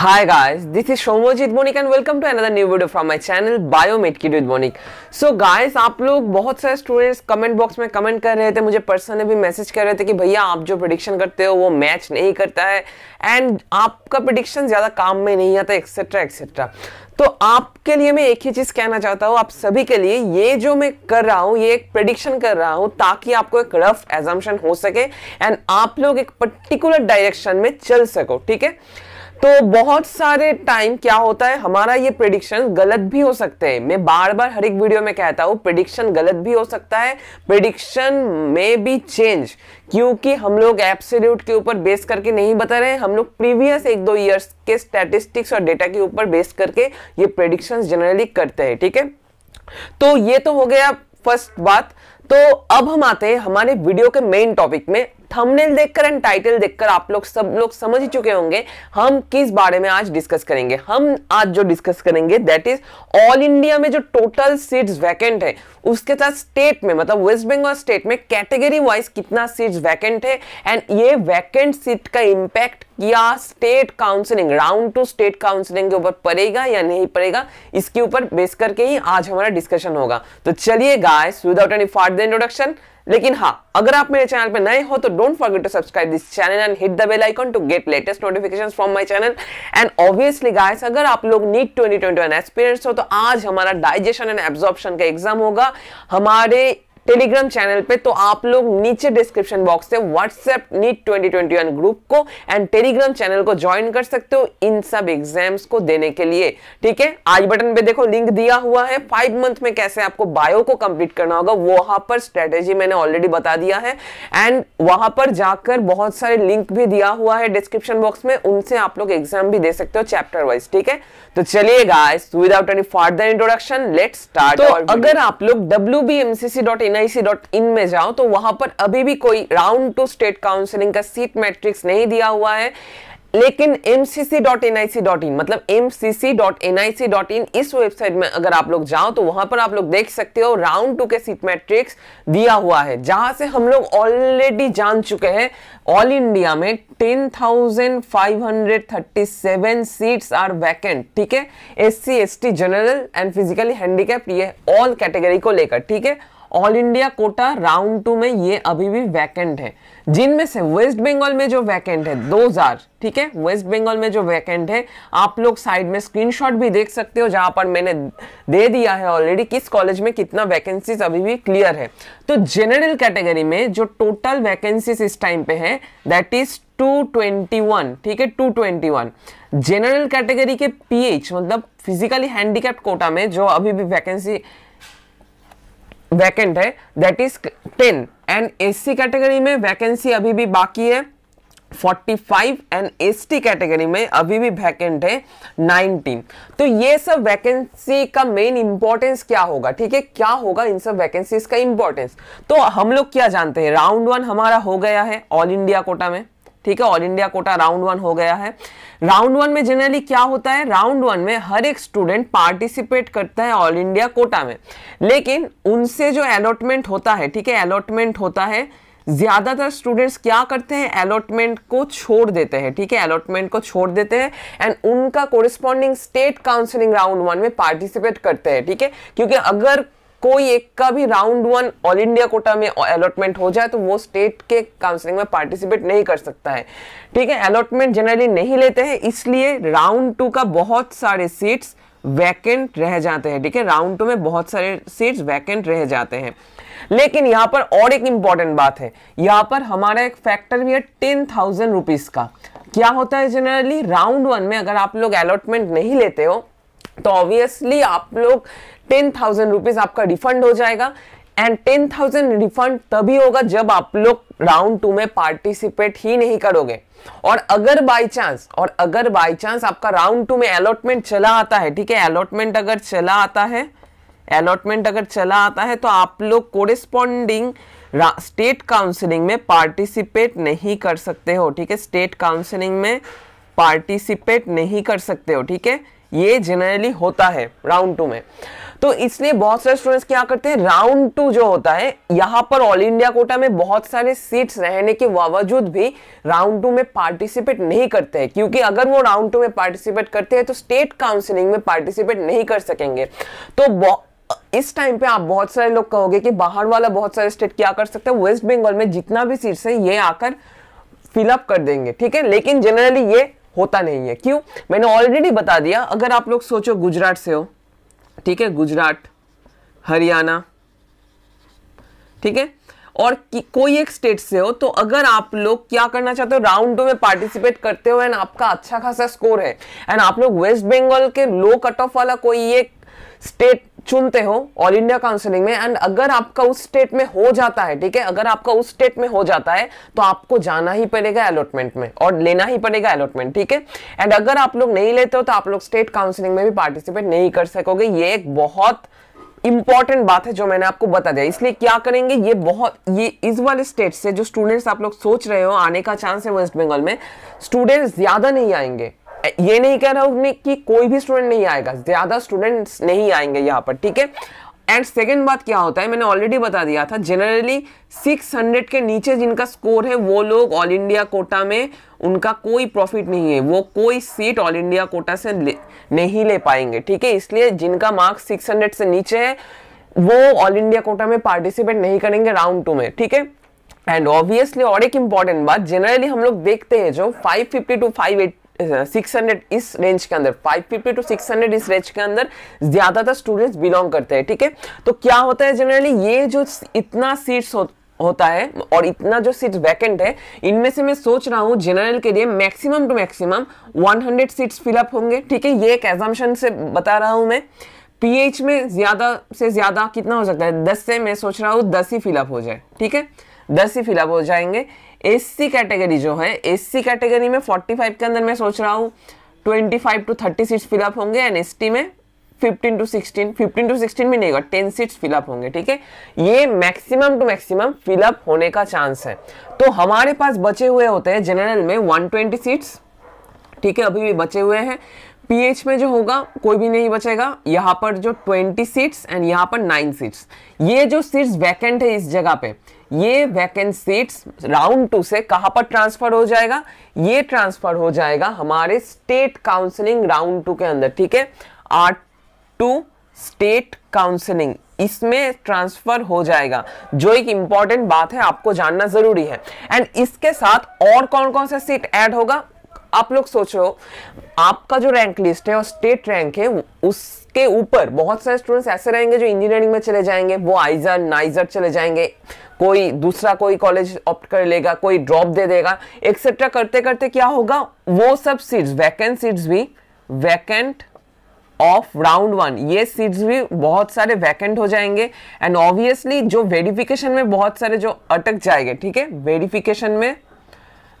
Hi guys, this is Shomojit Monik and welcome to another new video from my channel BioMedKit with Monik. So guys, आप लोग बहुत सारे students comment box में comment कर रहे थे मुझे पर्सनली भी मैसेज कर रहे थे कि भैया आप जो प्रिडिक्शन करते हो वो मैच नहीं करता है एंड आपका prediction ज़्यादा काम में नहीं आता एक्सेट्रा एक्सेट्रा तो आपके लिए मैं एक ही चीज़ कहना चाहता हूँ आप सभी के लिए ये जो मैं कर रहा हूँ ये एक प्रडिक्शन कर रहा हूँ ताकि आपको एक रफ एजम्पन हो सके एंड आप लोग एक पर्टिकुलर डायरेक्शन में चल सको ठीक है तो बहुत सारे टाइम क्या होता है हमारा ये प्रिडिक्शन गलत भी हो सकते हैं मैं बार बार हर एक वीडियो में कहता हूँ प्रिडिक्शन गलत भी हो सकता है प्रिडिक्शन में भी चेंज क्योंकि हम लोग एप्सल्यूट के ऊपर बेस करके नहीं बता रहे हम लोग प्रीवियस एक दो ईयर्स के स्टैटिस्टिक्स और डेटा के ऊपर बेस करके ये प्रिडिक्शन जनरली करते हैं ठीक है तो ये तो हो गया फर्स्ट बात तो अब हम आते हैं हमारे वीडियो के मेन टॉपिक में थंबनेल देखकर एंड टाइटल देखकर आप लोग सब लोग समझ ही चुके होंगे हम किस बारे में आज डिस्कस करेंगे हम आज जो डिस्कस करेंगे दैट इज ऑल इंडिया में जो टोटल सीट्स वैकेंट है उसके साथ स्टेट में मतलब वेस्ट बंगाल स्टेट में कैटेगरी वाइज कितना सीट्स वैकेंट है एंड ये वैकेंट सीट का इम्पैक्ट या state counselling round two state counselling के ऊपर पड़ेगा या नहीं पड़ेगा इसके ऊपर बेस करके ही आज हमारा डिस्कशन होगा तो चलिए guys without any further introduction लेकिन हाँ अगर आप मेरे चैनल पे नए हो तो don't forget to subscribe this channel and hit the bell icon to get latest notifications from my channel and obviously guys अगर आप लोग नीट 2021 ट्वेंटी हो तो आज हमारा डाइजेशन एंड एब्जॉर्प्शन का एग्जाम होगा हमारे टेलीग्राम चैनल पे तो आप लोग नीचे डिस्क्रिप्शन बॉक्स से व्हाट्सएप नीट 2021 ग्रुप को एंड टेलीग्राम चैनल को ज्वाइन कर सकते हो इन सब एग्जाम्स को देने के लिए ठीक है आज बटन पे देखो लिंक दिया हुआ है फाइव मंथ में कैसे आपको बायो को कंप्लीट करना होगा वहां पर स्ट्रेटेजी मैंने ऑलरेडी बता दिया है एंड वहां पर जाकर बहुत सारे लिंक भी दिया हुआ है डिस्क्रिप्शन बॉक्स में उनसे आप लोग एग्जाम भी दे सकते हो चैप्टर वाइज ठीक है तो चलिएगा without any further introduction let start अगर आप लोग डब्ल्यू एनआईसी में जाओ तो वहां पर अभी भी कोई राउंड टू स्टेट काउंसिलिंग का सीट मैट्रिक्स नहीं दिया हुआ है लेकिन mcc.nic.in मतलब mcc.nic.in इस वेबसाइट में अगर आप लोग जाओ तो वहां पर आप लोग देख सकते हो राउंड टू के सीट मैट्रिक्स दिया हुआ है जहां से हम लोग ऑलरेडी जान चुके हैं ऑल इंडिया में 10,537 सीट्स आर वैकेंट ठीक है S C general and physically handicap ये ऑल कैटेगरी को लेकर ठीक है all India quota round two में ये अभी भी वैकेंट है जिनमें से वेस्ट बंगाल में जो वैकेंट है 2000 ठीक है वेस्ट बंगाल में जो वैकेंट है आप लोग साइड में स्क्रीनशॉट भी देख सकते हो जहां पर मैंने दे दिया है ऑलरेडी किस कॉलेज में कितना वैकेंसीज अभी भी क्लियर है तो जनरल कैटेगरी में जो टोटल वैकेंसीज इस टाइम पे है दैट इज 221 ठीक है 221 जनरल कैटेगरी के पीएच मतलब फिजिकली हैंडीकैप्ड कोटा में जो अभी भी वैकेंसी वैकेंट है that is ten and SC category में वैकेंसी अभी भी बाकी है 45 एंड एसटी कैटेगरी में अभी भी वैकेंट है 19 तो ये सब वैकेंसी का मेन इंपॉर्टेंस क्या होगा ठीक है क्या होगा इन सब वैकेंसीज का इंपॉर्टेंस तो हम लोग क्या जानते हैं राउंड वन हमारा हो गया है ऑल इंडिया कोटा में ठीक है all India quota round one हो गया है राउंड वन में जनरली क्या होता है राउंड वन में हर एक स्टूडेंट पार्टिसिपेट करता है ऑल इंडिया कोटा में लेकिन उनसे जो अलॉटमेंट होता है ठीक है अलॉटमेंट होता है ज़्यादातर स्टूडेंट्स क्या करते हैं अलॉटमेंट को छोड़ देते हैं ठीक है अलॉटमेंट को छोड़ देते हैं एंड उनका corresponding state counselling round one में पार्टिसिपेट करते हैं ठीक है क्योंकि अगर कोई एक का भी round one all India quota में अलॉटमेंट हो जाए तो वो स्टेट के काउंसलिंग में पार्टिसिपेट नहीं कर सकता है ठीक है अलॉटमेंट जनरली नहीं लेते हैं इसलिए राउंड टू का बहुत सारे सीट्स वैकेंट रह जाते हैं ठीक है राउंड टू में बहुत सारे सीट्स वैकेंट रह जाते हैं लेकिन यहाँ पर और एक इंपॉर्टेंट बात है यहाँ पर हमारा एक फैक्टर भी है टेन थाउजेंड रुपीज़ का क्या होता है जनरली राउंड वन में अगर आप लोग अलॉटमेंट नहीं लेते हो तो ऑब्वियसली आप लोग टेन थाउजेंड रुपीज आपका रिफंड हो जाएगा एंड टेन थाउजेंड रिफंड तभी होगा जब आप लोग राउंड टू में पार्टिसिपेट ही नहीं करोगे और अगर बाय चांस और अगर बाय चांस आपका राउंड टू में अलॉटमेंट चला आता है ठीक है अलॉटमेंट अगर चला आता है अलॉटमेंट अगर चला आता है तो आप लोग कोरिस्पॉन्डिंग स्टेट काउंसिलिंग में पार्टिसिपेट नहीं कर सकते हो ठीक है स्टेट काउंसिलिंग में पार्टिसिपेट नहीं कर सकते हो ठीक है ये जनरली होता है राउंड टू में तो इसलिए बहुत सारे स्टूडेंट्स क्या करते हैं राउंड टू जो होता है यहाँ पर ऑल इंडिया कोटा में बहुत सारे सीट्स रहने के बावजूद भी राउंड टू में पार्टिसिपेट नहीं करते हैं क्योंकि अगर वो राउंड टू में पार्टिसिपेट करते हैं तो स्टेट काउंसिलिंग में पार्टिसिपेट नहीं कर सकेंगे तो इस टाइम पे आप बहुत सारे लोग कहोगे कि बाहर वाला बहुत सारे स्टेट क्या कर सकते हैं वेस्ट बंगाल में जितना भी सीट्स है ये आकर फिलअप कर देंगे ठीक है लेकिन जनरली ये होता नहीं है क्यों मैंने ऑलरेडी बता दिया अगर आप लोग सोचो गुजरात से हो ठीक है गुजरात हरियाणा ठीक है और कोई एक स्टेट से हो तो अगर आप लोग क्या करना चाहते हो राउंड में पार्टिसिपेट करते हो एंड आपका अच्छा खासा स्कोर है एंड आप लोग वेस्ट बंगाल के लो कट ऑफ वाला कोई एक स्टेट चुनते हो ऑल इंडिया काउंसिलिंग में एंड अगर आपका उस स्टेट में हो जाता है ठीक है अगर आपका उस स्टेट में हो जाता है तो आपको जाना ही पड़ेगा अलॉटमेंट में और लेना ही पड़ेगा अलॉटमेंट ठीक है एंड अगर आप लोग नहीं लेते हो तो आप लोग स्टेट काउंसिलिंग में भी पार्टिसिपेट नहीं कर सकोगे ये एक बहुत इंपॉर्टेंट बात है जो मैंने आपको बता दिया इसलिए क्या करेंगे ये बहुत ये इस वाले स्टेट से जो स्टूडेंट्स आप लोग सोच रहे हो आने का चांस है वेस्ट बंगाल में स्टूडेंट्स ज़्यादा नहीं आएंगे ये नहीं कह रहा हूँ कि कोई भी स्टूडेंट नहीं आएगा ज़्यादा स्टूडेंट्स नहीं आएंगे यहाँ पर ठीक है एंड सेकेंड बात क्या होता है मैंने ऑलरेडी बता दिया था जनरली 600 के नीचे जिनका स्कोर है वो लोग ऑल इंडिया कोटा में उनका कोई प्रॉफिट नहीं है वो कोई सीट ऑल इंडिया कोटा से ले, नहीं ले पाएंगे ठीक है इसलिए जिनका मार्क्स 600 से नीचे है वो ऑल इंडिया कोटा में पार्टिसिपेट नहीं करेंगे राउंड टू में ठीक है एंड ऑब्वियसली और एक इंपॉर्टेंट बात जनरली हम लोग देखते हैं जो 550 टू 580 सिक्स हंड्रेड इस रेंज के अंदर five fifty to six hundred इस रेंज के अंदर ज़्यादातर स्टूडेंट्स बिलोंग करते हैं ठीक है ठीके? तो क्या होता है जनरली ये जो इतना सीट्स हो, होता है और इतना जो सीट वैकेंट है इनमें से मैं सोच रहा हूँ जनरल के लिए maximum to maximum 100 seats fill up होंगे ठीक है ये एक एग्जाम्शन से बता रहा हूँ मैं पीएच में ज़्यादा से ज़्यादा कितना हो सकता है 10 से मैं सोच रहा हूँ 10 ही फिलअप हो जाए ठीक है 10 ही फिलअप हो जाएंगे एससी कैटेगरी जो है एससी कैटेगरी में 45 के अंदर मैं सोच रहा हूँ 25 टू 30 सीट्स फिलअप होंगे एंड एसटी में 15 टू 16 15 टू 16 भी नहीं होगा टेन सीट्स फिलअप होंगे ठीक है ये मैक्सिमम टू मैक्सिमम फिलअप होने का चांस है तो हमारे पास बचे हुए होते हैं जनरल में 120 सीट्स ठीक है अभी भी बचे हुए हैं पीएच में जो होगा कोई भी नहीं बचेगा यहाँ पर जो 20 सीट्स एंड यहाँ पर 9 सीट्स ये जो सीट्स वैकेंट है इस जगह पे ये वैकेंट राउंड टू से कहाँ पर ट्रांसफर हो जाएगा ये ट्रांसफर हो जाएगा हमारे स्टेट काउंसिलिंग राउंड टू के अंदर ठीक है आर टू स्टेट काउंसलिंग इसमें ट्रांसफर हो जाएगा जो एक इंपॉर्टेंट बात है आपको जानना जरूरी है एंड इसके साथ और कौन कौन सा सीट ऐड होगा आप लोग सोचो आपका जो रैंक लिस्ट है और स्टेट रैंक है उसके ऊपर बहुत सारे स्टूडेंट्स ऐसे रहेंगे जो इंजीनियरिंग में चले जाएंगे वो आइजर नाइजर चले जाएंगे कोई दूसरा कोई कॉलेज ऑप्ट कर लेगा कोई ड्रॉप दे देगा एक्सेट्रा करते करते क्या होगा वो सब सीट्स वैकेंट सीट्स भी वैकेंट ऑफ राउंड वन ये सीट्स भी बहुत सारे वैकेंट हो जाएंगे एंड ऑब्वियसली जो वेरिफिकेशन में बहुत सारे जो अटक जाएंगे ठीक है वेरिफिकेशन में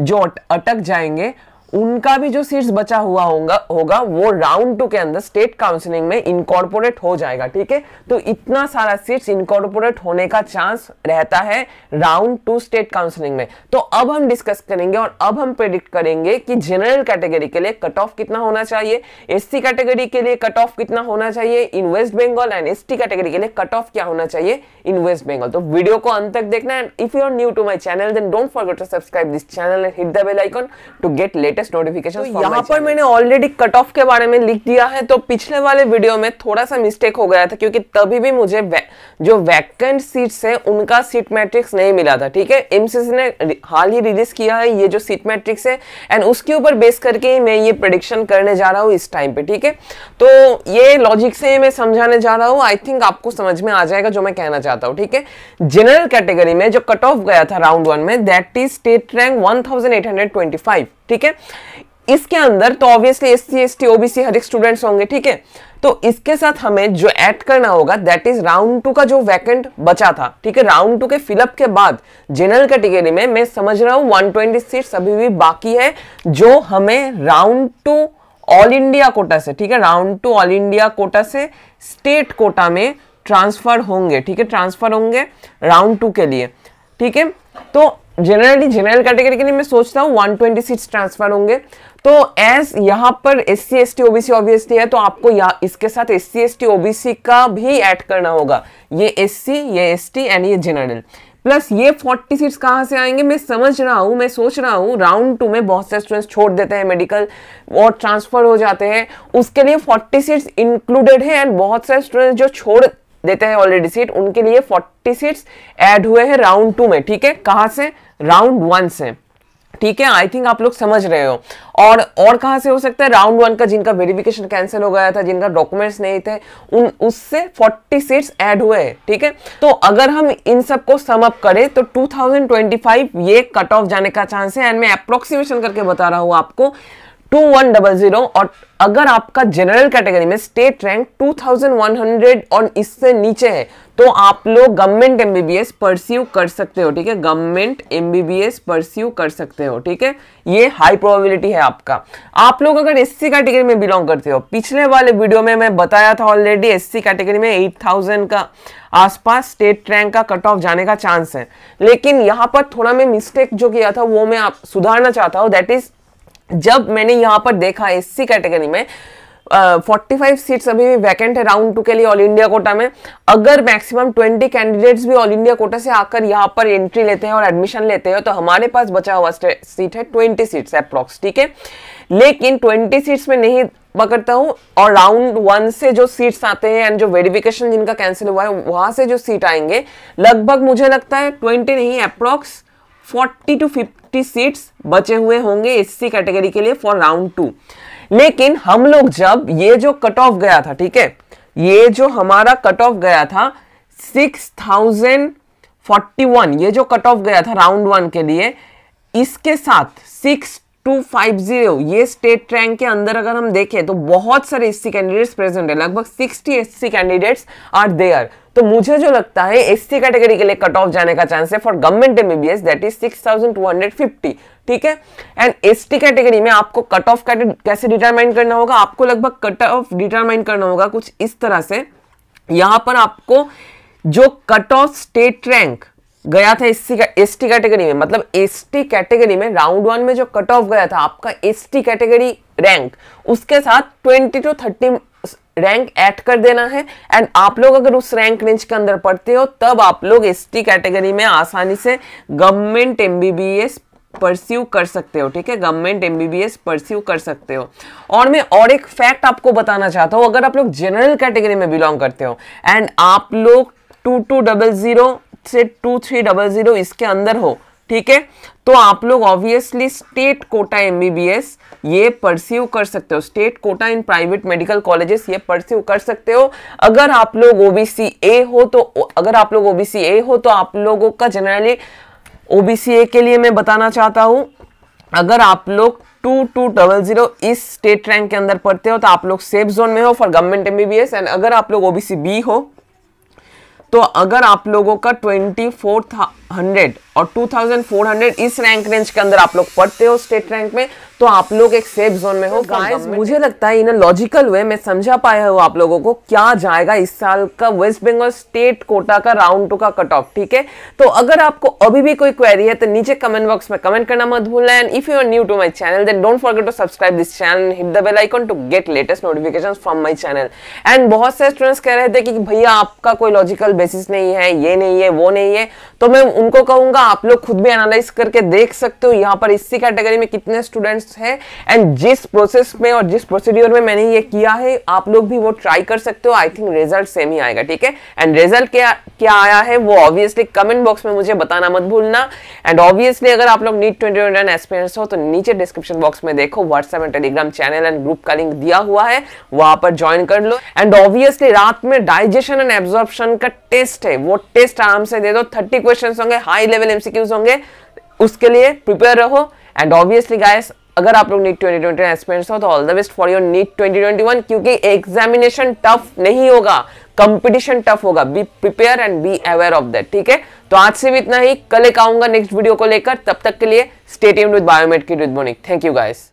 जो अटक जाएंगे उनका भी जो सीट्स बचा हुआ होगा होगा वो राउंड टू के अंदर स्टेट काउंसिलिंग में इनकॉर्पोरेट हो जाएगा ठीक है तो इतना सारा सीट्स इनकॉर्पोरेट होने का चांस रहता है राउंड टू स्टेट काउंसिलिंग में तो अब हम डिस्कस करेंगे और अब हम प्रेडिक्ट करेंगे कि जनरल कैटेगरी के लिए कट ऑफ कितना होना चाहिए एस कैटेगरी के लिए कट ऑफ कितना होना चाहिए in West Bengal and S category के लिए कट ऑफ क्या होना चाहिए इन वेस्ट बंगाल तो वीडियो को अंत तक देखना and if you are new to my channel then don't forget to subscribe this channel and hit the bell icon to get let latest notification तो यहाँ पर मैंने ऑलरेडी कट ऑफ के बारे में लिख दिया है तो पिछले वाले वीडियो में थोड़ा सा मिस्टेक हो गया था क्योंकि तभी भी मुझे वै, जो वैकेंट सीट्स है उनका सीट मैट्रिक्स नहीं मिला था ठीक है एमसीसी ने हाल ही रिलीज किया है ये जो सीट मैट्रिक्स है एंड उसके ऊपर बेस करके ही मैं ये प्रडिक्शन करने जा रहा हूँ इस टाइम पे ठीक है तो ये लॉजिक से मैं समझाने जा रहा हूँ आई थिंक आपको समझ में आ जाएगा जो मैं कहना चाहता हूँ ठीक है जनरल कैटेगरी में जो कट ऑफ गया था राउंड वन में दैट इज स्टेट रैंक 1825 ठीक है इसके अंदर तो obviously S C S T OBC हर एक स्टूडेंट्स होंगे ठीक है तो इसके साथ हमें जो ऐड करना होगा दैट इज राउंड टू का जो वैकेंट बचा था ठीक है राउंड टू के फिलअप के बाद जनरल कैटेगरी में मैं समझ रहा हूँ 120 सीट अभी भी बाकी है जो हमें round two all India quota से ठीक है round two all India quota से स्टेट कोटा में ट्रांसफर होंगे ठीक है ट्रांसफर होंगे राउंड टू के लिए ठीक है तो जनरली जनरल कैटेगरी के लिए मैं सोचता हूँ 120 सीट्स ट्रांसफर होंगे तो एस यहाँ पर S C S T OBC obviously है तो आपको या इसके साथ S C S T OBC का भी ऐड करना होगा ये एस सी ये एस टी एंड ये जनरल प्लस ये 40 सीट्स कहाँ से आएंगे मैं समझ रहा हूँ मैं सोच रहा हूँ राउंड टू में बहुत से स्टूडेंट्स छोड़ देते हैं मेडिकल और ट्रांसफ़र हो जाते हैं उसके लिए 40 सीट्स इंक्लूडेड है एंड बहुत से स्टूडेंट्स जो छोड़ देते हैं ऑलरेडी सीट उनके लिए 40 सीट्स ऐड हुए हैं राउंड टू में ठीक है कहां से राउंड वन से ठीक है आई थिंक आप लोग समझ रहे हो और और कहाँ से हो सकता है राउंड वन का जिनका वेरिफिकेशन कैंसिल हो गया था जिनका डॉक्यूमेंट्स नहीं थे उन उससे 40 सीट्स ऐड हुए हैं ठीक है तो अगर हम इन सब को सम अप करें तो 2025 ये कट ऑफ जाने का चांस है एंड मैं अप्रोक्सीमेशन करके बता रहा हूं आपको टू वन डबल जीरो और अगर आपका जनरल कैटेगरी में स्टेट रैंक 2100 और इससे नीचे है तो आप लोग गवर्नमेंट एमबीबीएस परस्यू कर सकते हो ठीक है गवर्नमेंट एमबीबीएस परस्यू कर सकते हो ठीक है ये हाई प्रोबेबिलिटी है आपका आप लोग अगर एससी कैटेगरी में बिलोंग करते हो पिछले वाले वीडियो में मैं बताया था ऑलरेडी एससी कैटेगरी में 8000 का आसपास स्टेट रैंक का कट ऑफ जाने का चांस है लेकिन यहाँ पर थोड़ा मैं मिस्टेक जो किया था वो मैं आप सुधारना चाहता हूँ दैट इज जब मैंने यहाँ पर देखा एससी कैटेगरी में फोर्टी फाइव सीट्स अभी भी वैकेंट है राउंड टू के लिए ऑल इंडिया कोटा में अगर मैक्सिमम ट्वेंटी कैंडिडेट्स भी ऑल इंडिया कोटा से आकर यहाँ पर एंट्री लेते हैं और एडमिशन लेते हैं तो हमारे पास बचा हुआ सीट है ट्वेंटी सीट्स अप्रॉक्स ठीक है लेकिन ट्वेंटी सीट्स में नहीं पकड़ता हूँ और राउंड वन से जो सीट्स आते हैं एंड जो वेरिफिकेशन जिनका कैंसिल हुआ है वहां से जो सीट आएंगे लगभग मुझे लगता है ट्वेंटी नहीं अप्रॉक्स 40 टू 50 सीट्स बचे हुए होंगे एससी कैटेगरी के लिए फॉर राउंड टू लेकिन हम लोग जब ये जो कट ऑफ गया था ठीक है ये जो हमारा कट ऑफ गया था 6041 ये जो कट ऑफ गया था राउंड वन के लिए इसके साथ सिक्स 250 ये स्टेट रैंक के अंदर अगर हम देखें तो बहुत सारे एससी कैंडिडेट्स प्रेजेंट है लगभग 60 एससी कैंडिडेट्स आर देयर तो मुझे जो लगता है एससी कैटेगरी के लिए कट ऑफ जाने का चांस है for government MBBS that is 6250 ठीक है एंड एसटी कैटेगरी में आपको कट ऑफ कैसे डिटरमाइन करना होगा आपको लगभग कट ऑफ डिटरमाइन करना होगा कुछ इस तरह से यहां पर आपको जो कट ऑफ स्टेट रैंक गया था एससी एसटी कैटेगरी में मतलब एसटी कैटेगरी में राउंड वन में जो कट ऑफ गया था आपका एसटी कैटेगरी रैंक उसके साथ twenty to thirty rank add कर देना है एंड आप लोग अगर उस रैंक रेंज के अंदर पढ़ते हो तब आप लोग एसटी कैटेगरी में आसानी से गवर्नमेंट एमबीबीएस परस्यू कर सकते हो ठीक है गवर्नमेंट एमबीबीएस परस्यू कर सकते हो और मैं और एक फैक्ट आपको बताना चाहता हूँ अगर आप लोग जनरल कैटेगरी में बिलोंग करते हो एंड आप लोग टू टू डबल जीरो से टू थ्री डबल जीरो इसके अंदर हो ठीक है तो आप लोग ऑब्वियसली स्टेट कोटा एमबीबीएस ये परस्यू कर सकते हो state quota in private medical colleges ये परस्यू कर सकते हो अगर आप लोग ओबीसी ए हो तो अगर आप लोग ओबीसी ए हो तो आप लोगों का जनरली ओबीसी ए के लिए मैं बताना चाहता हूँ अगर आप लोग टू टू डबल जीरो इस स्टेट रैंक के अंदर पढ़ते हो तो आप लोग सेफ जोन में हो फॉर गवर्नमेंट एमबीबीएस एंड अगर आप लोग ओबीसी बी हो तो अगर आप लोगों का ट्वेंटी फोर था हंड्रेड और 2400 इस रैंक रेंज के अंदर आप लोग पढ़ते हो स्टेट रैंक में तो आप लोग एक सेफ जोन में हो तो गाइस मुझे लगता है इन लॉजिकल वे मैं समझा पाया हूँ आप लोगों को क्या जाएगा इस साल का वेस्ट बंगाल स्टेट कोटा का राउंड टू का कट ऑफ ठीक है तो अगर आपको अभी भी कोई क्वेरी है तो नीचे कमेंट बॉक्स में कमेंट करना मत भूलना and if you are new to my channel then don't forget to subscribe this channel hit the bell icon to get latest notification from my channel and बहुत से students कह रहे थे कि भैया आपका कोई लॉजिकल बेसिस नहीं है ये नहीं है वो नहीं है तो मैं उनको कहूंगा आप लोग खुद भी एनालाइज करके देख सकते हो यहाँ पर इसी कैटेगरी में कितने स्टूडेंट्स हैं एंड जिस प्रोसेस में और जिस प्रोसीड्योर में मैंने ये किया है आप लोग भी वो ट्राई कर सकते हो आई थिंक रिजल्ट सेम ही आएगा ठीक है एंड रिजल्ट क्या क्या आया है वो ऑब्वियसली कमेंट बॉक्स में मुझे बताना मत भूलना एंड ऑब्वियसली अगर आप लोग नीट ट्वेंटी एक्सपीरियंस हो तो नीचे डिस्क्रिप्शन बॉक्स में देखो WhatsApp and Telegram channel and group का लिंक दिया हुआ है वहां पर ज्वाइन कर लो एंड ऑब्वियसली रात में डाइजेशन एंड एब्जॉर्प्शन का टेस्ट है वो टेस्ट आराम से दे दो थर्टी क्वेश्चन होंगे हाई लेवल एमसीक्यूज होंगे उसके लिए प्रिपेयर रहो एंड ऑब्वियसली गायस अगर आप लोग नीट ट्वेंटी ट्वेंटी एक्सपीरियंस हो तो all the best for your NEET twenty twenty one क्योंकि एग्जामिनेशन टफ नहीं होगा कंपटीशन टफ होगा be prepare and be aware of that ठीक है तो आज से भी इतना ही कल एक आऊंगा नेक्स्ट वीडियो को लेकर तब तक के लिए स्टेट विद बायोमेट की थैंक यू गायस